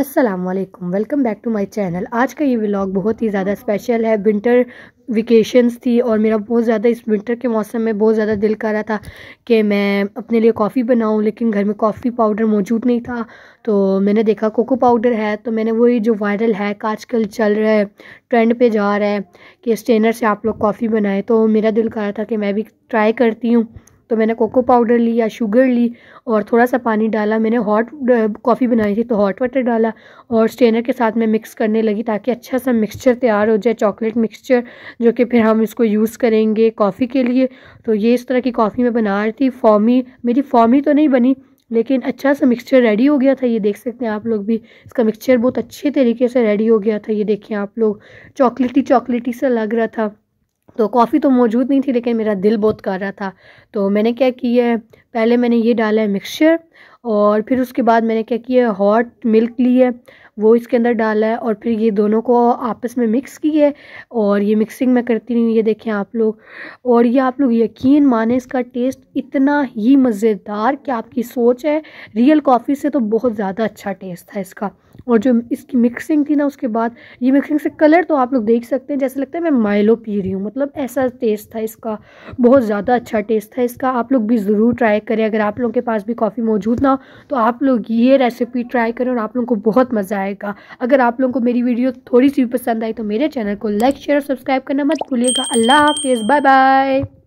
Aslam welcome back to my channel आज का ये व्लाग बहुत ही ज़्यादा स्पेशल है विंटर वेकेशंस थी और मेरा बहुत ज़्यादा इस विंटर के मौसम में बहुत ज़्यादा दिल कर रहा था कि मैं अपने लिए कॉफ़ी बनाऊं लेकिन घर में कॉफ़ी पाउडर मौजूद नहीं था तो मैंने देखा कोको पाउडर है तो मैंने वही जो वायरल हैक आजकल चल रहा है ट्रेंड पे जा रहा है कि स्टेनर से आप लोग कॉफ़ी बनाएं तो मेरा दिल कर रहा था कि मैं भी ट्राई करती हूँ तो मैंने कोको पाउडर ली या शुगर ली और थोड़ा सा पानी डाला मैंने हॉट कॉफ़ी uh, बनाई थी तो हॉट वाटर डाला और स्ट्रेनर के साथ मैं मिक्स करने लगी ताकि अच्छा सा मिक्सचर तैयार हो जाए चॉकलेट मिक्सचर जो कि फिर हम इसको यूज़ करेंगे कॉफ़ी के लिए तो ये इस तरह की कॉफ़ी मैं बना रही थी फॉमी मेरी फॉमी तो नहीं बनी लेकिन अच्छा सा मिक्सचर रेडी हो गया था ये देख सकते हैं आप लोग भी इसका मिक्सचर बहुत अच्छे तरीके से रेडी हो गया था ये देखें आप लोग चॉकलेटी चॉकलेटी सा लग रहा था तो कॉफ़ी तो मौजूद नहीं थी लेकिन मेरा दिल बहुत कर रहा था तो मैंने क्या किया है पहले मैंने ये डाला है मिक्सचर और फिर उसके बाद मैंने क्या किया हॉट मिल्क ली है वो इसके अंदर डाला है और फिर ये दोनों को आपस में मिक्स की है और ये मिक्सिंग मैं करती रही हूँ ये देखें आप लोग और ये आप लोग यकीन माने इसका टेस्ट इतना ही मज़ेदार कि आपकी सोच है रियल कॉफ़ी से तो बहुत ज़्यादा अच्छा टेस्ट था इसका और जो इसकी मिक्सिंग थी ना उसके बाद ये मिक्सिंग से कलर तो आप लोग देख सकते हैं जैसे लगता है मैं माइलो पी रही हूँ मतलब ऐसा टेस्ट था इसका बहुत ज़्यादा अच्छा टेस्ट था इसका आप लोग भी ज़रूर ट्राई करें अगर आप लोगों के पास भी कॉफ़ी मौजूद ना था तो आप लोग ये रेसिपी ट्राई करें और आप लोगों को बहुत मज़ा आएगा अगर आप लोगों को मेरी वीडियो थोड़ी सी भी पसंद आई तो मेरे चैनल को लाइक शेयर और सब्सक्राइब करना मत भूलिएगा अल्लाह हाफिज़ बाय बाय